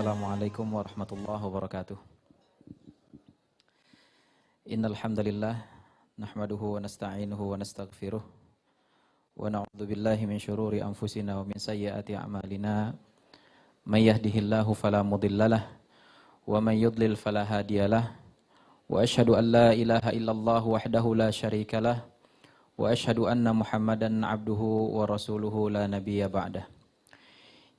Assalamualaikum warahmatullahi wabarakatuh. Innal hamdalillah nahmaduhu wa nasta'inuhu wa nastaghfiruh wa na'udzu billahi min shururi anfusina wa min sayyiati a'malina may yahdihillahu fala mudhillalah wa may yudlil fala hadiyalah wa ashhadu an la ilaha illallah wahdahu la syarikalah wa ashhadu anna muhammadan abduhu wa rasuluhu la nabiyya ba'dahu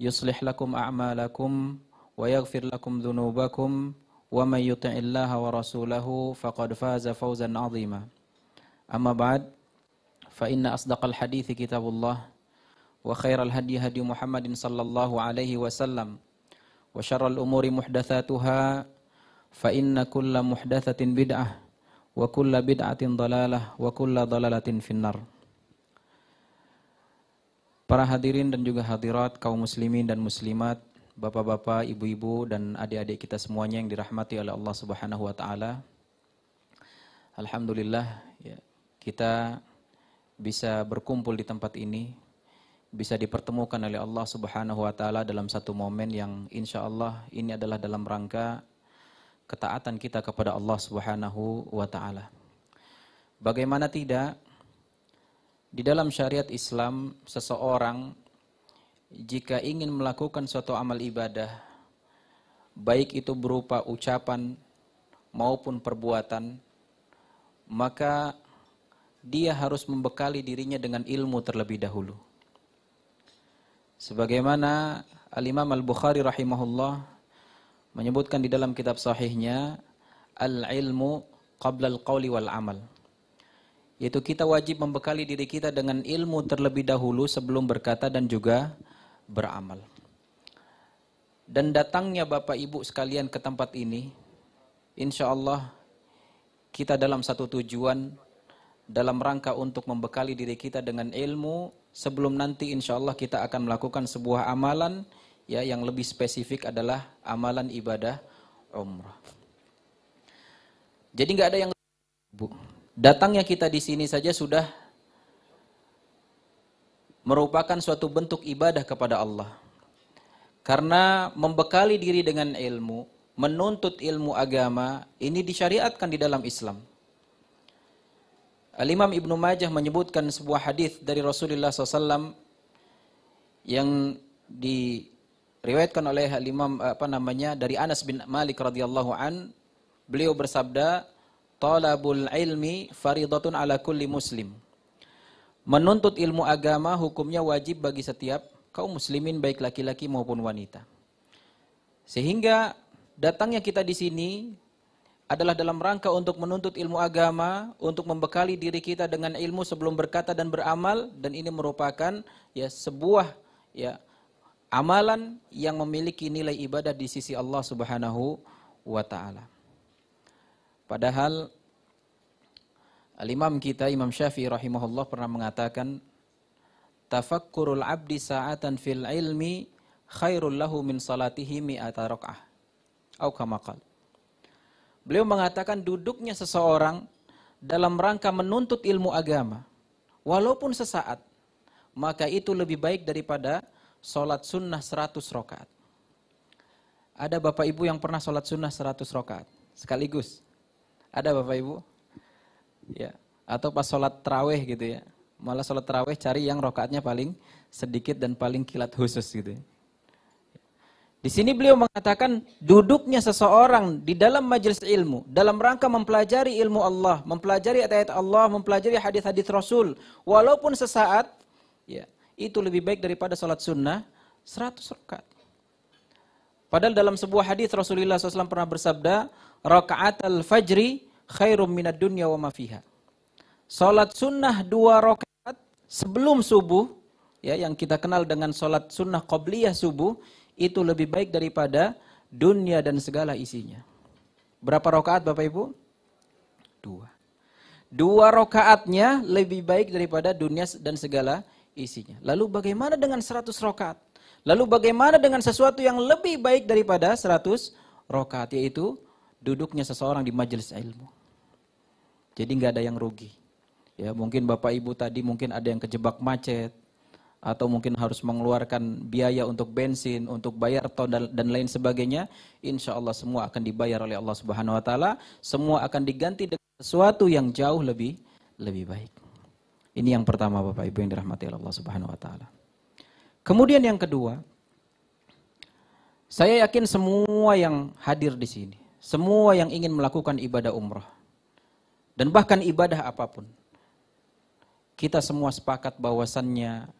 يصلح لكم أعمالكم ويغفر لكم ذنوبكم ومن يطع الله ورسوله فقد فاز فوزا عظيما أما بعد فإن أصدق الحديث كتاب الله وخير الهدي هدي محمد صلى الله عليه وسلم وشر الأمور محدثاتها فإن كل محدثة بدعة وكل بدعة ضلالة وكل ضلالة في النار Para hadirin dan juga hadirat kaum muslimin dan muslimat, bapak-bapak, ibu-ibu dan adik-adik kita semuanya yang dirahmati oleh Allah Subhanahu wa taala. Alhamdulillah ya, kita bisa berkumpul di tempat ini, bisa dipertemukan oleh Allah Subhanahu wa taala dalam satu momen yang insya Allah ini adalah dalam rangka ketaatan kita kepada Allah Subhanahu wa taala. Bagaimana tidak di dalam syariat Islam, seseorang jika ingin melakukan suatu amal ibadah, baik itu berupa ucapan maupun perbuatan, maka dia harus membekali dirinya dengan ilmu terlebih dahulu. Sebagaimana Al-Imam Al-Bukhari rahimahullah menyebutkan di dalam kitab sahihnya, Al-ilmu qabla al-qawli wal-amal yaitu kita wajib membekali diri kita dengan ilmu terlebih dahulu sebelum berkata dan juga beramal. Dan datangnya Bapak Ibu sekalian ke tempat ini, insya Allah kita dalam satu tujuan, dalam rangka untuk membekali diri kita dengan ilmu, sebelum nanti insya Allah kita akan melakukan sebuah amalan, ya yang lebih spesifik adalah amalan ibadah umrah. Jadi nggak ada yang bu. Datangnya kita di sini saja sudah merupakan suatu bentuk ibadah kepada Allah. Karena membekali diri dengan ilmu, menuntut ilmu agama, ini disyariatkan di dalam Islam. Al-Imam Ibnu Majah menyebutkan sebuah hadis dari Rasulullah SAW yang diriwayatkan oleh Al-Imam apa namanya dari Anas bin Malik radhiyallahu an beliau bersabda talabul ilmi faridatun ala kulli muslim. Menuntut ilmu agama hukumnya wajib bagi setiap kaum muslimin baik laki-laki maupun wanita. Sehingga datangnya kita di sini adalah dalam rangka untuk menuntut ilmu agama, untuk membekali diri kita dengan ilmu sebelum berkata dan beramal dan ini merupakan ya sebuah ya amalan yang memiliki nilai ibadah di sisi Allah Subhanahu wa taala. Padahal Al-Imam kita Imam Syafi'i rahimahullah pernah mengatakan tafakkurul abdi sa'atan fil ilmi khairul lahu min salatihi mi'ata raka'ah. Au kama Beliau mengatakan duduknya seseorang dalam rangka menuntut ilmu agama walaupun sesaat maka itu lebih baik daripada sholat sunnah 100 rakaat. Ada bapak ibu yang pernah sholat sunnah 100 rakaat sekaligus. Ada Bapak Ibu? Ya. Atau pas sholat traweh gitu ya. Malah sholat traweh cari yang rokaatnya paling sedikit dan paling kilat khusus gitu ya. Di sini beliau mengatakan duduknya seseorang di dalam majelis ilmu dalam rangka mempelajari ilmu Allah, mempelajari ayat-ayat Allah, mempelajari hadis-hadis Rasul, walaupun sesaat, ya itu lebih baik daripada sholat sunnah 100 rakaat. Padahal dalam sebuah hadis Rasulullah SAW pernah bersabda, rakaat al fajri khairum minad dunia wa mafiha. Salat sunnah dua rakaat sebelum subuh, ya yang kita kenal dengan salat sunnah qabliyah subuh, itu lebih baik daripada dunia dan segala isinya. Berapa rakaat Bapak Ibu? Dua. Dua rakaatnya lebih baik daripada dunia dan segala isinya. Lalu bagaimana dengan seratus rakaat? Lalu bagaimana dengan sesuatu yang lebih baik daripada seratus rakaat yaitu duduknya seseorang di majelis ilmu. Jadi nggak ada yang rugi. Ya mungkin bapak ibu tadi mungkin ada yang kejebak macet atau mungkin harus mengeluarkan biaya untuk bensin, untuk bayar tol dan, dan lain sebagainya. Insya Allah semua akan dibayar oleh Allah Subhanahu Wa Taala. Semua akan diganti dengan sesuatu yang jauh lebih lebih baik. Ini yang pertama bapak ibu yang dirahmati Allah Subhanahu Wa Taala. Kemudian yang kedua, saya yakin semua yang hadir di sini semua yang ingin melakukan ibadah umrah. Dan bahkan ibadah apapun. Kita semua sepakat bahwasannya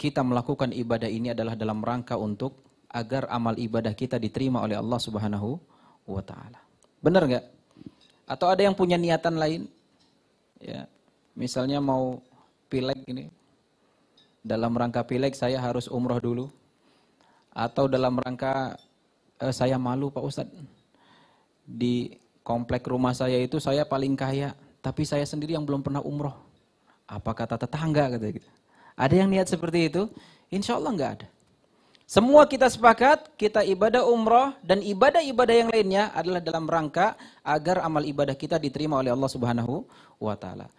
kita melakukan ibadah ini adalah dalam rangka untuk agar amal ibadah kita diterima oleh Allah Subhanahu wa taala. Benar nggak? Atau ada yang punya niatan lain? Ya. Misalnya mau pileg ini. Dalam rangka pileg saya harus umroh dulu. Atau dalam rangka uh, saya malu Pak Ustadz. Di komplek rumah saya itu saya paling kaya, tapi saya sendiri yang belum pernah umroh. Apa kata tetangga kata gitu. Ada yang niat seperti itu? Insya Allah nggak ada. Semua kita sepakat, kita ibadah umroh dan ibadah-ibadah yang lainnya adalah dalam rangka agar amal ibadah kita diterima oleh Allah Subhanahu wa taala.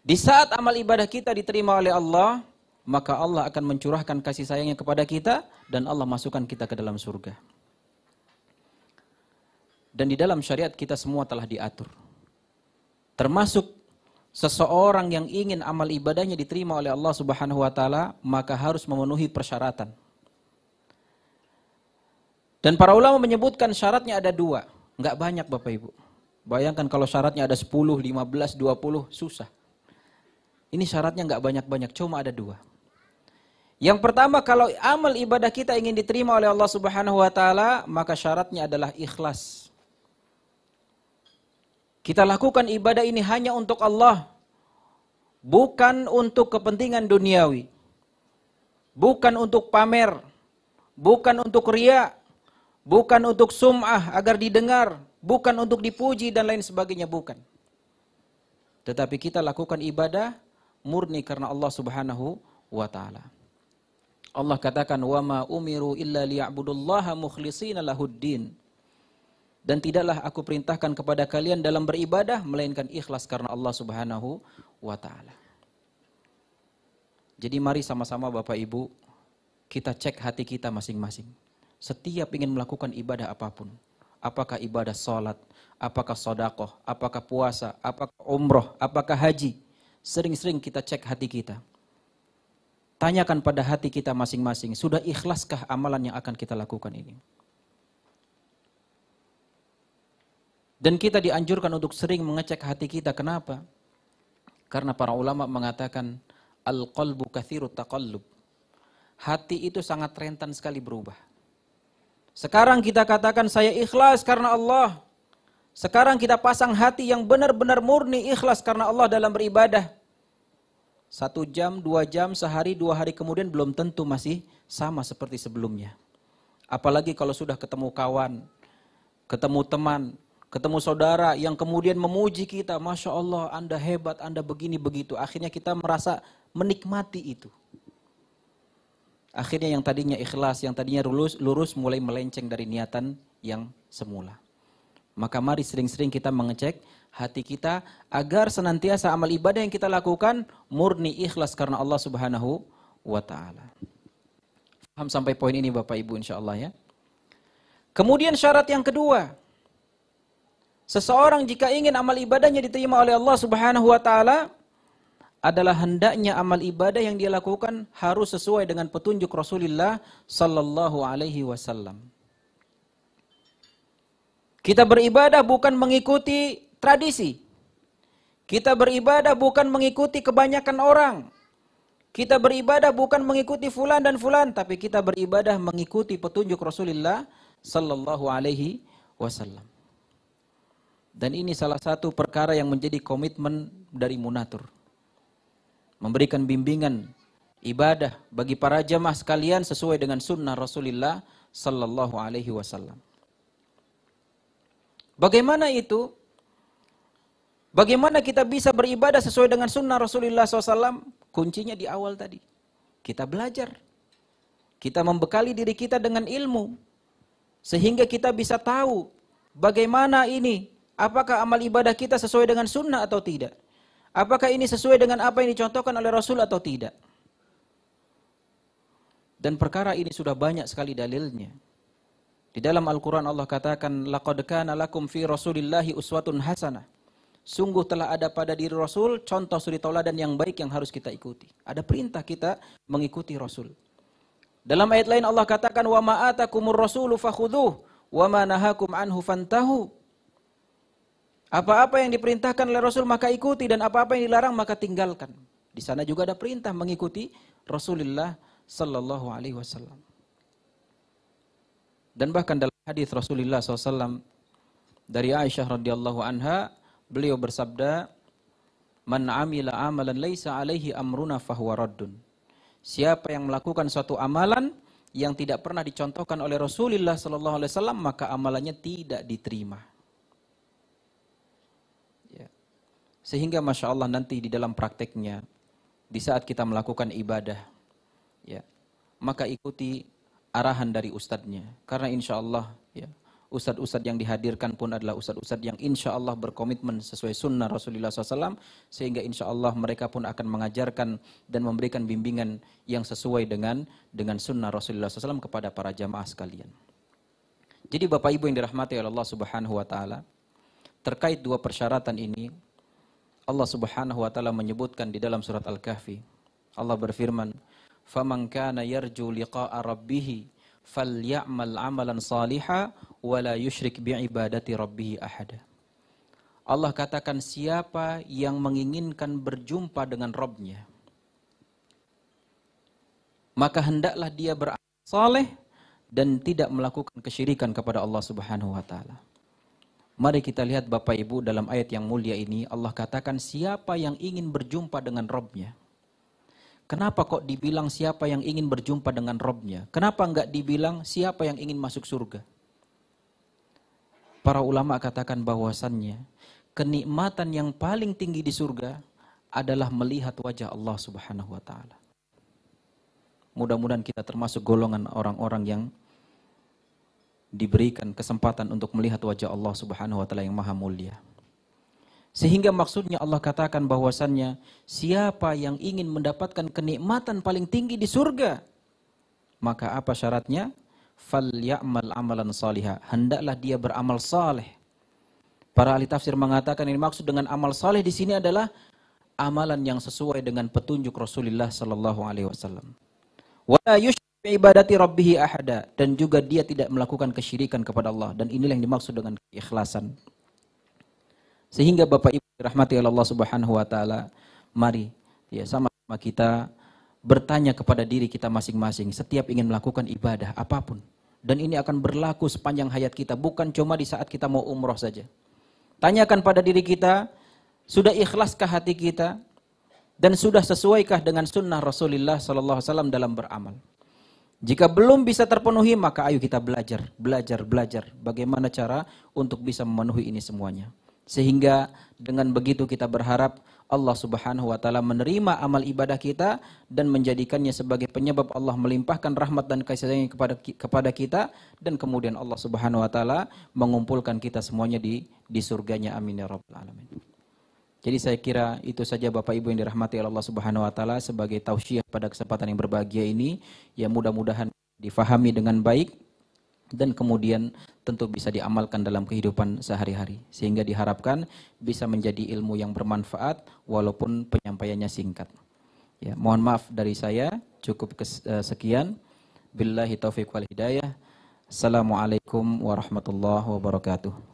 Di saat amal ibadah kita diterima oleh Allah, maka Allah akan mencurahkan kasih sayangnya kepada kita dan Allah masukkan kita ke dalam surga. Dan di dalam syariat kita semua telah diatur. Termasuk seseorang yang ingin amal ibadahnya diterima oleh Allah Subhanahu wa taala, maka harus memenuhi persyaratan. Dan para ulama menyebutkan syaratnya ada dua, nggak banyak Bapak Ibu. Bayangkan kalau syaratnya ada 10, 15, 20, susah. Ini syaratnya nggak banyak-banyak, cuma ada dua. Yang pertama kalau amal ibadah kita ingin diterima oleh Allah Subhanahu wa taala, maka syaratnya adalah ikhlas. Kita lakukan ibadah ini hanya untuk Allah, bukan untuk kepentingan duniawi, bukan untuk pamer, bukan untuk ria, bukan untuk sum'ah agar didengar, bukan untuk dipuji dan lain sebagainya, bukan. Tetapi kita lakukan ibadah murni karena Allah Subhanahu wa taala. Allah katakan wa ma umiru illa liya'budullaha mukhlishina lahuddin dan tidaklah aku perintahkan kepada kalian dalam beribadah melainkan ikhlas karena Allah Subhanahu wa taala. Jadi mari sama-sama Bapak Ibu kita cek hati kita masing-masing. Setiap ingin melakukan ibadah apapun, apakah ibadah salat, apakah sodakoh, apakah puasa, apakah umroh, apakah haji, sering-sering kita cek hati kita. Tanyakan pada hati kita masing-masing, sudah ikhlaskah amalan yang akan kita lakukan ini? Dan kita dianjurkan untuk sering mengecek hati kita. Kenapa? Karena para ulama mengatakan al-qalbu kathiru taqallub. Hati itu sangat rentan sekali berubah. Sekarang kita katakan saya ikhlas karena Allah. Sekarang kita pasang hati yang benar-benar murni ikhlas karena Allah dalam beribadah. Satu jam, dua jam, sehari, dua hari kemudian belum tentu masih sama seperti sebelumnya. Apalagi kalau sudah ketemu kawan, ketemu teman, ketemu saudara yang kemudian memuji kita, Masya Allah Anda hebat, Anda begini begitu. Akhirnya kita merasa menikmati itu. Akhirnya yang tadinya ikhlas, yang tadinya lurus, lurus mulai melenceng dari niatan yang semula. Maka mari sering-sering kita mengecek hati kita agar senantiasa amal ibadah yang kita lakukan murni ikhlas karena Allah Subhanahu wa taala. Paham sampai poin ini Bapak Ibu insya Allah ya. Kemudian syarat yang kedua, Seseorang jika ingin amal ibadahnya diterima oleh Allah Subhanahu wa taala adalah hendaknya amal ibadah yang dia lakukan harus sesuai dengan petunjuk Rasulullah sallallahu alaihi wasallam. Kita beribadah bukan mengikuti tradisi. Kita beribadah bukan mengikuti kebanyakan orang. Kita beribadah bukan mengikuti fulan dan fulan, tapi kita beribadah mengikuti petunjuk Rasulullah sallallahu alaihi wasallam. Dan ini salah satu perkara yang menjadi komitmen dari Munatur. Memberikan bimbingan ibadah bagi para jemaah sekalian sesuai dengan sunnah Rasulullah Sallallahu Alaihi Wasallam. Bagaimana itu? Bagaimana kita bisa beribadah sesuai dengan sunnah Rasulullah SAW? Kuncinya di awal tadi. Kita belajar. Kita membekali diri kita dengan ilmu. Sehingga kita bisa tahu bagaimana ini Apakah amal ibadah kita sesuai dengan sunnah atau tidak? Apakah ini sesuai dengan apa yang dicontohkan oleh Rasul atau tidak? Dan perkara ini sudah banyak sekali dalilnya. Di dalam Al-Quran Allah katakan, لَقَدْ كَانَ لَكُمْ فِي رَسُولِ اللَّهِ أُسْوَةٌ حَسَنَةٌ Sungguh telah ada pada diri Rasul contoh suri tauladan yang baik yang harus kita ikuti. Ada perintah kita mengikuti Rasul. Dalam ayat lain Allah katakan, وَمَا آتَكُمُ الرَّسُولُ فَخُذُوهُ وَمَا نَهَاكُمْ عَنْهُ فَانْتَهُ apa-apa yang diperintahkan oleh Rasul maka ikuti dan apa-apa yang dilarang maka tinggalkan. Di sana juga ada perintah mengikuti Rasulullah Sallallahu Alaihi Wasallam. Dan bahkan dalam hadis Rasulullah SAW dari Aisyah radhiyallahu anha beliau bersabda, "Man amila amalan laisa alaihi amruna fahuwa Siapa yang melakukan suatu amalan yang tidak pernah dicontohkan oleh Rasulullah Sallallahu Alaihi Wasallam maka amalannya tidak diterima. Sehingga Masya Allah nanti di dalam prakteknya, di saat kita melakukan ibadah, ya, maka ikuti arahan dari ustadznya. Karena insya Allah, ya, ustadz-ustadz yang dihadirkan pun adalah ustadz-ustadz yang insya Allah berkomitmen sesuai sunnah Rasulullah SAW sehingga insya Allah mereka pun akan mengajarkan dan memberikan bimbingan yang sesuai dengan dengan sunnah Rasulullah SAW kepada para jamaah sekalian. Jadi Bapak Ibu yang dirahmati oleh Allah Subhanahu Wa Taala terkait dua persyaratan ini Allah Subhanahu wa taala menyebutkan di dalam surat Al-Kahfi. Allah berfirman, "Faman kana yarju liqa'a rabbih falyamal 'amalan saliha wa la yusyrik bi'ibadati rabbih ahada." Allah katakan siapa yang menginginkan berjumpa dengan Robnya, maka hendaklah dia beramal saleh dan tidak melakukan kesyirikan kepada Allah Subhanahu wa taala. Mari kita lihat Bapak Ibu dalam ayat yang mulia ini Allah katakan siapa yang ingin berjumpa dengan Robnya. Kenapa kok dibilang siapa yang ingin berjumpa dengan Robnya? Kenapa enggak dibilang siapa yang ingin masuk surga? Para ulama katakan bahwasannya kenikmatan yang paling tinggi di surga adalah melihat wajah Allah Subhanahu wa taala. Mudah-mudahan kita termasuk golongan orang-orang yang diberikan kesempatan untuk melihat wajah Allah Subhanahu wa taala yang maha mulia. Sehingga maksudnya Allah katakan bahwasannya siapa yang ingin mendapatkan kenikmatan paling tinggi di surga maka apa syaratnya? Fal amalan salihah. Hendaklah dia beramal saleh. Para ahli tafsir mengatakan ini maksud dengan amal saleh di sini adalah amalan yang sesuai dengan petunjuk Rasulullah sallallahu alaihi wasallam ibadati rabbihi ahada dan juga dia tidak melakukan kesyirikan kepada Allah dan inilah yang dimaksud dengan keikhlasan. Sehingga Bapak Ibu dirahmati oleh Allah Subhanahu wa taala, mari ya sama-sama kita bertanya kepada diri kita masing-masing setiap ingin melakukan ibadah apapun dan ini akan berlaku sepanjang hayat kita bukan cuma di saat kita mau umroh saja. Tanyakan pada diri kita, sudah ikhlaskah hati kita dan sudah sesuaikah dengan sunnah Rasulullah Sallallahu Alaihi Wasallam dalam beramal? Jika belum bisa terpenuhi, maka ayo kita belajar, belajar, belajar bagaimana cara untuk bisa memenuhi ini semuanya. Sehingga dengan begitu kita berharap Allah Subhanahu wa taala menerima amal ibadah kita dan menjadikannya sebagai penyebab Allah melimpahkan rahmat dan kasih sayang kepada kepada kita dan kemudian Allah Subhanahu wa taala mengumpulkan kita semuanya di di surganya. Amin ya rabbal alamin. Jadi saya kira itu saja Bapak Ibu yang dirahmati oleh Allah Subhanahu wa taala sebagai tausiah pada kesempatan yang berbahagia ini ya mudah-mudahan difahami dengan baik dan kemudian tentu bisa diamalkan dalam kehidupan sehari-hari sehingga diharapkan bisa menjadi ilmu yang bermanfaat walaupun penyampaiannya singkat. Ya, mohon maaf dari saya cukup eh, sekian. Billahi taufik wal hidayah. Assalamualaikum warahmatullahi wabarakatuh.